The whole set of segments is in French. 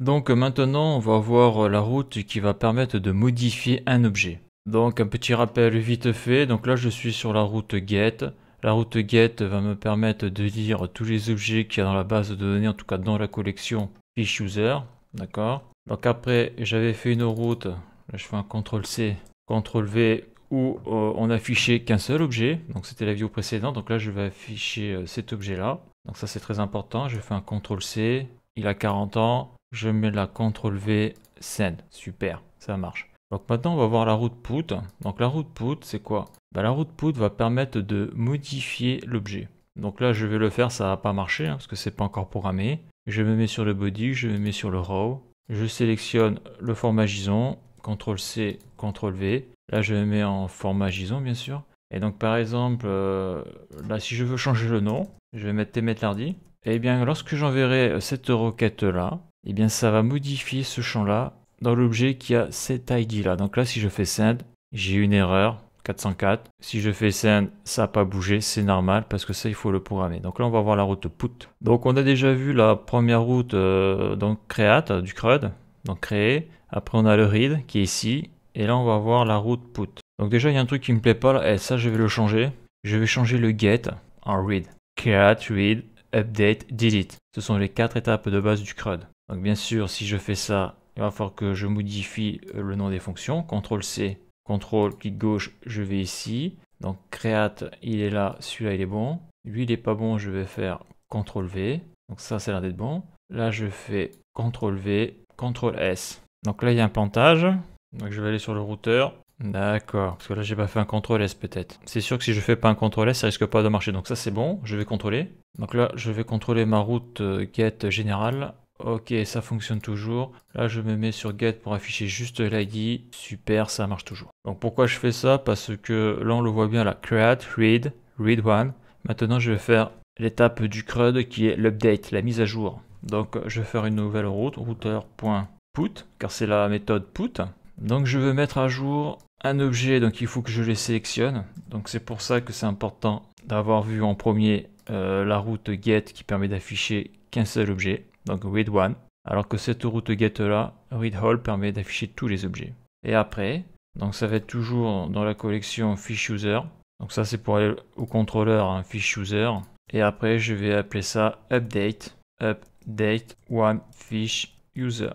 Donc euh, maintenant, on va voir euh, la route qui va permettre de modifier un objet. Donc un petit rappel vite fait, donc là je suis sur la route get. La route get va me permettre de lire tous les objets qu'il y a dans la base de données, en tout cas dans la collection fish user. D'accord Donc après, j'avais fait une route, là je fais un CTRL-C, CTRL-V, où euh, on affichait qu'un seul objet. Donc c'était la vidéo précédente, donc là je vais afficher cet objet-là. Donc ça c'est très important, je fais un CTRL-C, il a 40 ans, je mets la CTRL V Send. Super, ça marche. Donc maintenant, on va voir la route put. Donc la route put, c'est quoi bah, La route put va permettre de modifier l'objet. Donc là, je vais le faire, ça va pas marcher hein, parce que c'est pas encore programmé. Je me mets sur le body, je me mets sur le row. Je sélectionne le format JSON, CTRL C, CTRL V. Là, je me mets en format JSON, bien sûr. Et donc, par exemple, euh, là, si je veux changer le nom, je vais mettre Temet Et eh bien, lorsque j'enverrai cette requête-là, et eh bien ça va modifier ce champ-là dans l'objet qui a cet ID-là. Donc là, si je fais send, j'ai une erreur, 404. Si je fais send, ça n'a pas bougé, c'est normal parce que ça, il faut le programmer. Donc là, on va voir la route put. Donc on a déjà vu la première route, euh, donc create euh, du CRUD, donc créer. Après, on a le read qui est ici. Et là, on va voir la route put. Donc déjà, il y a un truc qui me plaît pas. Et eh, ça, je vais le changer. Je vais changer le get en read. Create, read, update, delete. Ce sont les quatre étapes de base du CRUD. Donc bien sûr, si je fais ça, il va falloir que je modifie euh, le nom des fonctions. CTRL-C, CTRL, clic gauche, je vais ici. Donc create, il est là, celui-là il est bon. Lui il n'est pas bon, je vais faire CTRL-V. Donc ça, c'est l'air d'être bon. Là, je fais CTRL-V, CTRL-S. Donc là, il y a un plantage. Donc je vais aller sur le routeur. D'accord, parce que là j'ai pas fait un ctrl S peut-être. C'est sûr que si je fais pas un ctrl S, ça risque pas de marcher. Donc ça c'est bon, je vais contrôler. Donc là je vais contrôler ma route get euh, générale Ok, ça fonctionne toujours. Là, je me mets sur get pour afficher juste la l'ID. Super, ça marche toujours. Donc pourquoi je fais ça Parce que là, on le voit bien là. Create, read, read one. Maintenant, je vais faire l'étape du CRUD qui est l'update, la mise à jour. Donc, je vais faire une nouvelle route, router.put, car c'est la méthode put. Donc, je veux mettre à jour un objet, donc il faut que je les sélectionne. Donc, c'est pour ça que c'est important d'avoir vu en premier euh, la route get qui permet d'afficher qu'un seul objet donc read1, alors que cette route get là, hall permet d'afficher tous les objets. Et après, donc ça va être toujours dans la collection fish user, donc ça c'est pour aller au contrôleur hein, fish user, et après je vais appeler ça update, update one fish user.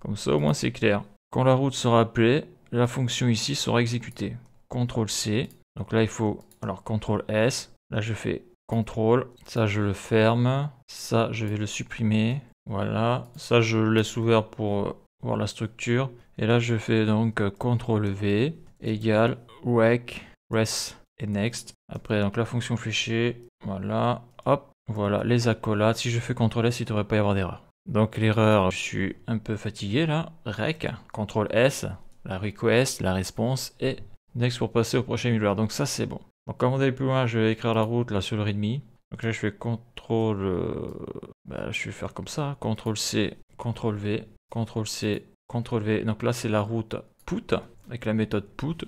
Comme ça au moins c'est clair. Quand la route sera appelée, la fonction ici sera exécutée. CTRL C, donc là il faut, alors CTRL S, là je fais contrôle. Ça, je le ferme. Ça, je vais le supprimer. Voilà. Ça, je laisse ouvert pour euh, voir la structure. Et là, je fais donc euh, CTRL V égale rec, res et next. Après, donc la fonction fléchée. Voilà. Hop. Voilà, les accolades. Si je fais CTRL S, il ne devrait pas y avoir d'erreur. Donc l'erreur, je suis un peu fatigué là. Rec, CTRL S, la request, la réponse et next pour passer au prochain middleware, Donc ça, c'est bon. Donc avant d'aller plus loin, je vais écrire la route là sur le readme. Donc là, je fais CTRL... Euh, bah, je vais faire comme ça. CTRL-C, CTRL-V, CTRL-C, CTRL-V. Donc là, c'est la route put, avec la méthode put,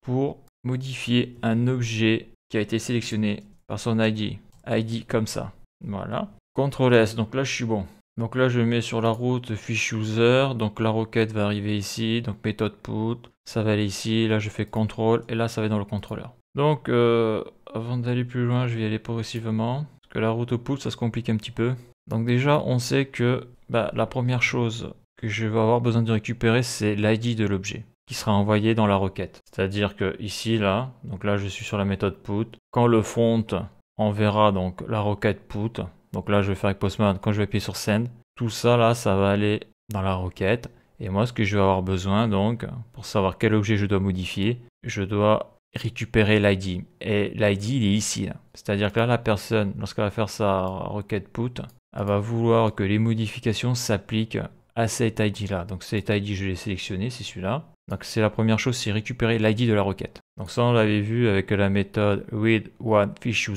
pour modifier un objet qui a été sélectionné par son ID. ID comme ça. Voilà. CTRL-S, donc là, je suis bon. Donc là, je mets sur la route fish user. Donc la requête va arriver ici. Donc méthode put, ça va aller ici. Là, je fais CTRL et là, ça va dans le contrôleur. Donc, euh, avant d'aller plus loin, je vais y aller progressivement. Parce que la route au put, ça se complique un petit peu. Donc déjà, on sait que bah, la première chose que je vais avoir besoin de récupérer, c'est l'ID de l'objet qui sera envoyé dans la requête. C'est-à-dire que ici, là, donc là je suis sur la méthode put, quand le front enverra donc la requête put, donc là je vais faire avec Postman, quand je vais appuyer sur send, tout ça là, ça va aller dans la requête. Et moi ce que je vais avoir besoin donc, pour savoir quel objet je dois modifier, je dois récupérer l'ID. Et l'ID, il est ici. Hein. C'est-à-dire que là, la personne, lorsqu'elle va faire sa requête put, elle va vouloir que les modifications s'appliquent à cet ID-là. Donc cet ID, je l'ai sélectionné, c'est celui-là. Donc c'est la première chose, c'est récupérer l'ID de la requête. Donc ça, on l'avait vu avec la méthode with one fish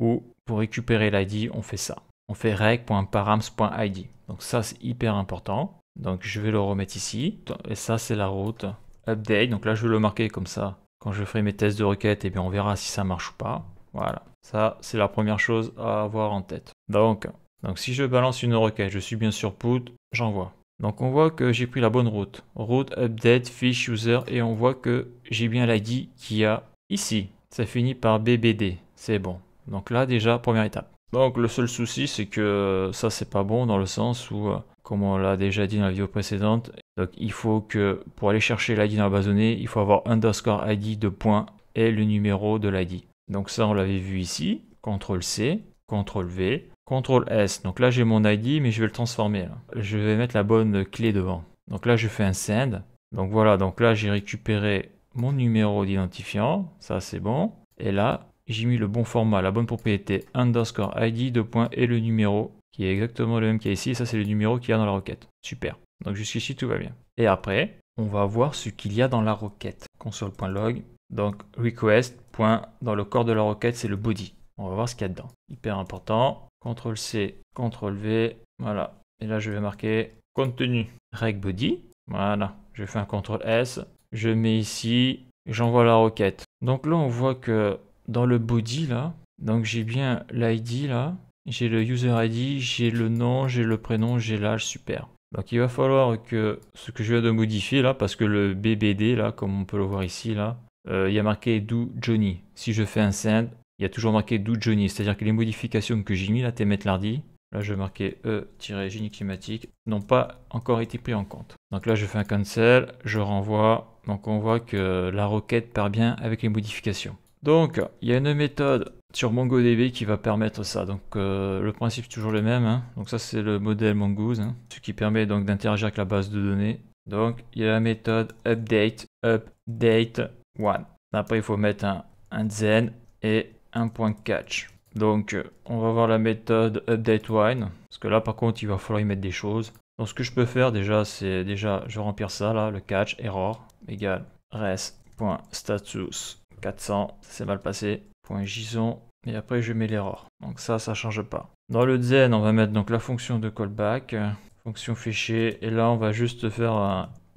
où pour récupérer l'ID, on fait ça. On fait reg.params.id. Donc ça, c'est hyper important. Donc je vais le remettre ici. Et ça, c'est la route update. Donc là, je vais le marquer comme ça. Quand je ferai mes tests de requête, et eh bien on verra si ça marche ou pas. Voilà, ça c'est la première chose à avoir en tête. Donc, donc si je balance une requête, je suis bien sur put, j'envoie. Donc on voit que j'ai pris la bonne route. Route update fish user et on voit que j'ai bien l'ID qu'il y a ici. Ça finit par BBD, c'est bon. Donc là déjà, première étape. Donc le seul souci c'est que ça c'est pas bon dans le sens où euh, comme on l'a déjà dit dans la vidéo précédente. Donc il faut que pour aller chercher l'ID dans la base donnée, il faut avoir underscore ID de point et le numéro de l'ID. Donc ça on l'avait vu ici, CTRL C, CTRL V, CTRL S. Donc là j'ai mon ID mais je vais le transformer. Je vais mettre la bonne clé devant. Donc là je fais un send. Donc voilà, donc là j'ai récupéré mon numéro d'identifiant, ça c'est bon. Et là j'ai mis le bon format, la bonne propriété, underscore ID, deux points, et le numéro, qui est exactement le même qu'il y a ici, et ça c'est le numéro qu'il y a dans la requête. Super. Donc jusqu'ici tout va bien. Et après, on va voir ce qu'il y a dans la requête. Console.log, donc request. Point, dans le corps de la requête, c'est le body. On va voir ce qu'il y a dedans. Hyper important. CTRL C, CTRL V, voilà. Et là je vais marquer contenu reg body. Voilà. Je fais un CTRL S. Je mets ici, j'envoie la requête. Donc là on voit que dans le body là, donc j'ai bien l'ID là, j'ai le user ID, j'ai le nom, j'ai le prénom, j'ai l'âge, super. Donc il va falloir que ce que je viens de modifier là, parce que le BBD là, comme on peut le voir ici là, euh, il y a marqué do Johnny. Si je fais un send, il y a toujours marqué do Johnny, c'est-à-dire que les modifications que j'ai mis là, mettre Lardy, là je vais marquer e genie climatique, n'ont pas encore été pris en compte. Donc là je fais un cancel, je renvoie, donc on voit que la requête perd bien avec les modifications. Donc, il y a une méthode sur MongoDB qui va permettre ça. Donc, euh, le principe est toujours le même. Hein. Donc, ça, c'est le modèle Mongoose, hein. ce qui permet donc d'interagir avec la base de données. Donc, il y a la méthode update, update one. Après, il faut mettre un, un zen et un point catch. Donc, euh, on va voir la méthode update one. Parce que là, par contre, il va falloir y mettre des choses. Donc, ce que je peux faire déjà, c'est déjà, je remplir ça là, le catch error égale res.status 400, c'est mal passé. Point JSON, et après je mets l'erreur. Donc ça, ça change pas. Dans le Zen, on va mettre donc la fonction de callback, euh, fonction fléchée, et là on va juste faire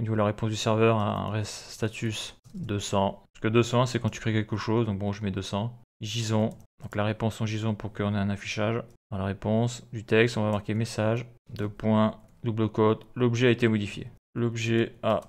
au la réponse du serveur un status 200. Parce que 200, c'est quand tu crées quelque chose, donc bon, je mets 200. JSON, donc la réponse en JSON pour qu'on ait un affichage. Dans la réponse du texte, on va marquer message, deux points, double code, l'objet a été modifié. L'objet a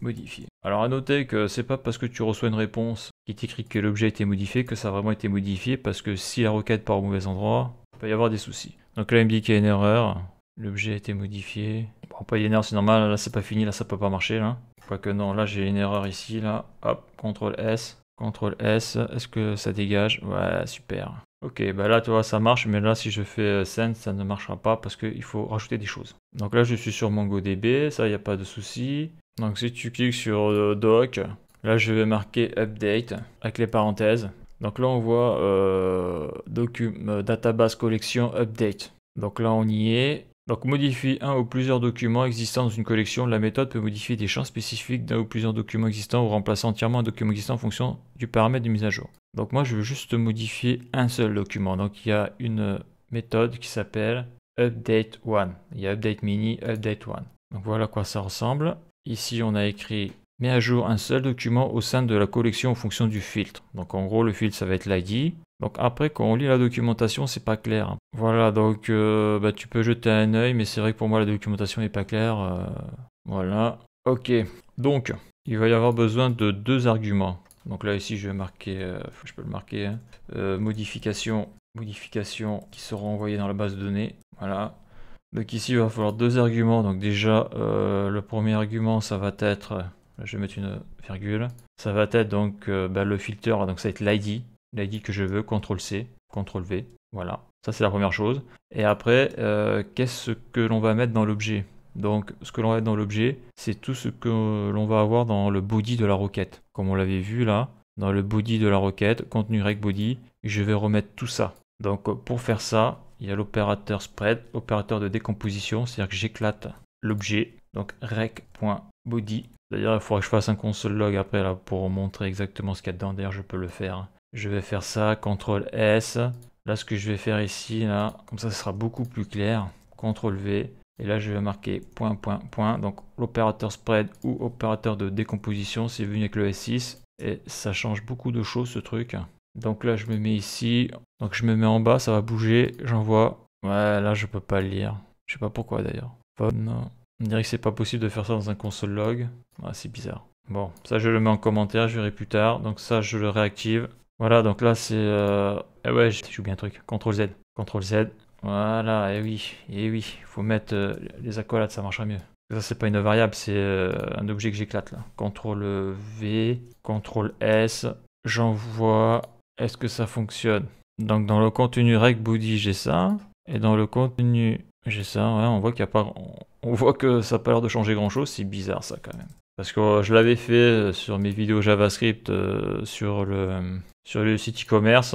modifié. Alors à noter que c'est pas parce que tu reçois une réponse qui t'écrit que l'objet a été modifié que ça a vraiment été modifié parce que si la requête part au mauvais endroit, il peut y avoir des soucis. Donc là il me dit qu'il y a une erreur, l'objet a été modifié. Bon pas une erreur c'est normal, là c'est pas fini, là ça peut pas marcher là. Hein. Quoique non, là j'ai une erreur ici, là, hop, CTRL S, CTRL S, est-ce que ça dégage Ouais super. Ok, bah là tu vois ça marche, mais là si je fais euh, send ça ne marchera pas parce qu'il faut rajouter des choses. Donc là je suis sur MongoDB, ça il n'y a pas de soucis donc si tu cliques sur euh, doc, là je vais marquer update avec les parenthèses. Donc là on voit euh, document, euh, database collection update. Donc là on y est. Donc modifie un ou plusieurs documents existants dans une collection. La méthode peut modifier des champs spécifiques d'un ou plusieurs documents existants ou remplacer entièrement un document existant en fonction du paramètre de mise à jour. Donc moi je veux juste modifier un seul document. Donc il y a une méthode qui s'appelle update one. Il y a update mini, update one. Donc voilà à quoi ça ressemble. Ici, on a écrit « Mets à jour un seul document au sein de la collection en fonction du filtre ». Donc en gros, le filtre, ça va être l'ID. Donc après, quand on lit la documentation, c'est pas clair. Voilà, donc euh, bah, tu peux jeter un œil, mais c'est vrai que pour moi, la documentation n'est pas claire. Euh, voilà. Ok, donc il va y avoir besoin de deux arguments. Donc là ici je vais marquer, euh, je peux le marquer, hein. modification, modification qui sera envoyée dans la base de données. Voilà, donc ici, il va falloir deux arguments. Donc déjà, euh, le premier argument, ça va être, je vais mettre une virgule, ça va être donc euh, bah, le filter, donc ça va être l'ID, l'ID que je veux, CTRL-C, CTRL-V, voilà. Ça, c'est la première chose. Et après, euh, qu'est-ce que l'on va mettre dans l'objet donc, ce que l'on va mettre dans l'objet, c'est tout ce que l'on va avoir dans le body de la requête. Comme on l'avait vu là, dans le body de la requête, contenu rec body, je vais remettre tout ça. Donc, pour faire ça, il y a l'opérateur spread, opérateur de décomposition, c'est-à-dire que j'éclate l'objet, donc rec.body. D'ailleurs, il faudra que je fasse un console log après là pour montrer exactement ce qu'il y a dedans. D'ailleurs, je peux le faire. Je vais faire ça, CTRL S. Là, ce que je vais faire ici, là, comme ça, ce sera beaucoup plus clair. CTRL V. Et là, je vais marquer point, point, point. Donc, l'opérateur spread ou opérateur de décomposition, c'est venu avec le S6. Et ça change beaucoup de choses, ce truc. Donc là, je me mets ici. Donc je me mets en bas, ça va bouger. J'envoie. Ouais, là, je peux pas le lire. Je sais pas pourquoi d'ailleurs. non. On dirait que c'est pas possible de faire ça dans un console log. Ah, c'est bizarre. Bon, ça, je le mets en commentaire, je verrai plus tard. Donc ça, je le réactive. Voilà, donc là, c'est... Euh... Eh ouais, j'ai oublié un truc. CTRL Z. CTRL Z. Voilà, et eh oui, et eh oui, oui. Faut mettre euh, les accolades, ça marchera mieux. Ça, c'est pas une variable, c'est euh, un objet que j'éclate là. CTRL V, CTRL S. J'envoie est-ce que ça fonctionne Donc dans le contenu reg j'ai ça. Et dans le contenu, j'ai ça. on voit qu'il a pas... On voit que ça n'a pas l'air de changer grand-chose. C'est bizarre ça quand même. Parce que euh, je l'avais fait euh, sur mes vidéos JavaScript euh, sur, le, sur le site e-commerce.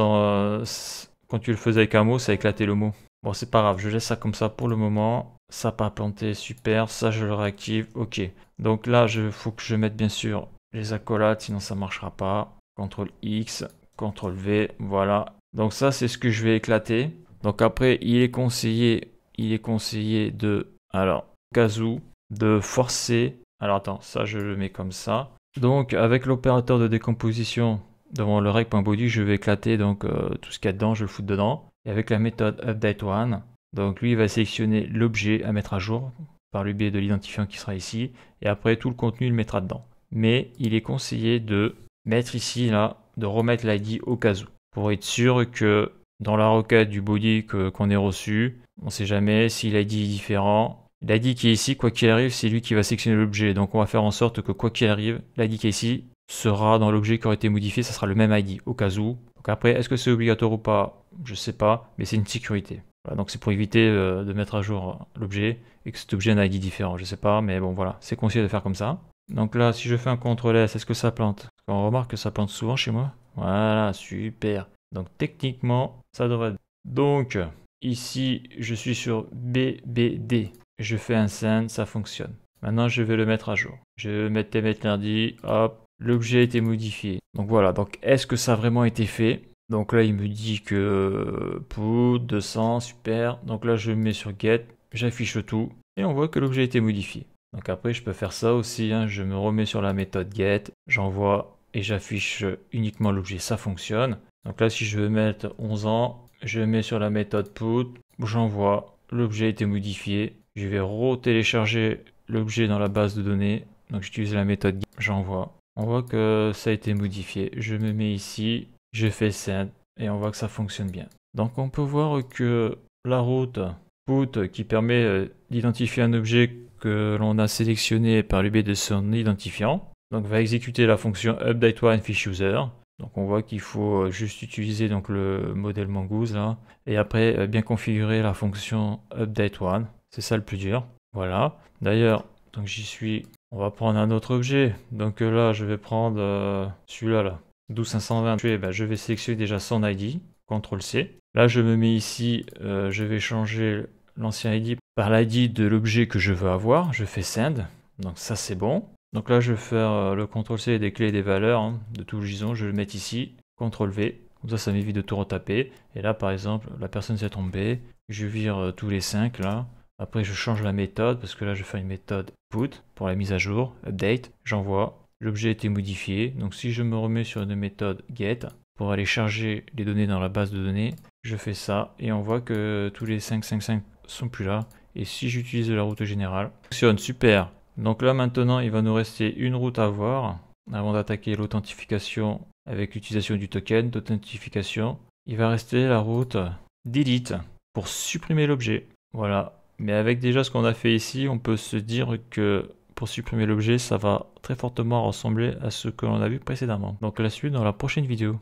quand tu le faisais avec un mot, ça éclatait le mot. Bon, c'est pas grave, je laisse ça comme ça pour le moment. Ça pas planté, super. Ça, je le réactive. Ok. Donc là, il faut que je mette bien sûr les accolades, sinon ça ne marchera pas. CTRL X. CTRL V, voilà. Donc ça, c'est ce que je vais éclater. Donc après, il est conseillé, il est conseillé de, alors, casou, de forcer. Alors attends, ça, je le mets comme ça. Donc avec l'opérateur de décomposition devant le rec.body, je vais éclater donc euh, tout ce qu'il y a dedans, je le fous dedans. Et avec la méthode update one donc lui, il va sélectionner l'objet à mettre à jour par le biais de l'identifiant qui sera ici. Et après, tout le contenu, il mettra dedans. Mais il est conseillé de mettre ici, là, de remettre l'ID au cas où, pour être sûr que dans la requête du body qu'on reçu, on sait jamais si l'ID est différent. L'ID qui est ici, quoi qu'il arrive, c'est lui qui va sélectionner l'objet. Donc on va faire en sorte que quoi qu'il arrive, l'ID qui est ici sera dans l'objet qui aurait été modifié, ça sera le même ID au cas où. Donc après, est-ce que c'est obligatoire ou pas Je sais pas, mais c'est une sécurité. Voilà, donc c'est pour éviter euh, de mettre à jour euh, l'objet et que cet objet ait un ID différent. Je sais pas, mais bon voilà, c'est conseillé de faire comme ça. Donc là, si je fais un CTRL-S, est-ce que ça plante On remarque que ça plante souvent chez moi. Voilà, super. Donc techniquement, ça devrait être. Donc, ici, je suis sur BBD. Je fais un send, ça fonctionne. Maintenant, je vais le mettre à jour. Je vais mettre tmt lundi, hop, l'objet a été modifié. Donc voilà, donc est-ce que ça a vraiment été fait Donc là, il me dit que euh, Poudre, 200, super. Donc là, je mets sur get, j'affiche tout, et on voit que l'objet a été modifié. Donc après, je peux faire ça aussi. Hein. Je me remets sur la méthode get, j'envoie et j'affiche uniquement l'objet, ça fonctionne. Donc là, si je veux mettre 11 ans, je mets sur la méthode put, j'envoie, l'objet a été modifié. Je vais re-télécharger l'objet dans la base de données. Donc j'utilise la méthode j'envoie. On voit que ça a été modifié. Je me mets ici, je fais send et on voit que ça fonctionne bien. Donc on peut voir que la route put qui permet euh, d'identifier un objet l'on a sélectionné par le de son identifiant. Donc, va exécuter la fonction update one fish user. Donc, on voit qu'il faut euh, juste utiliser donc le modèle Mongoose là, et après euh, bien configurer la fonction update one. C'est ça le plus dur. Voilà. D'ailleurs, donc j'y suis. On va prendre un autre objet. Donc euh, là, je vais prendre celui-là là. 12520. Bah, je vais sélectionner déjà son ID. CTRL C. Là, je me mets ici. je vais changer l'ancien ID par l'ID de l'objet que je veux avoir. Je fais send, donc ça c'est bon. Donc là, je vais faire euh, le CTRL-C des clés et des valeurs hein, de tout le JSON. Je vais le mettre ici, CTRL-V. Comme ça, ça m'évite de tout retaper. Et là, par exemple, la personne s'est trompée. Je vire euh, tous les 5 là. Après, je change la méthode parce que là, je fais une méthode put pour la mise à jour, update. J'envoie. L'objet a été modifié. Donc si je me remets sur une méthode get pour aller charger les données dans la base de données, je fais ça et on voit que tous les 5, 5, 5 sont plus là. Et si j'utilise la route générale, ça fonctionne, super. Donc là maintenant, il va nous rester une route à voir avant d'attaquer l'authentification avec l'utilisation du token d'authentification. Il va rester la route delete pour supprimer l'objet. Voilà. Mais avec déjà ce qu'on a fait ici, on peut se dire que pour supprimer l'objet, ça va très fortement ressembler à ce que l'on a vu précédemment. Donc la suite dans la prochaine vidéo.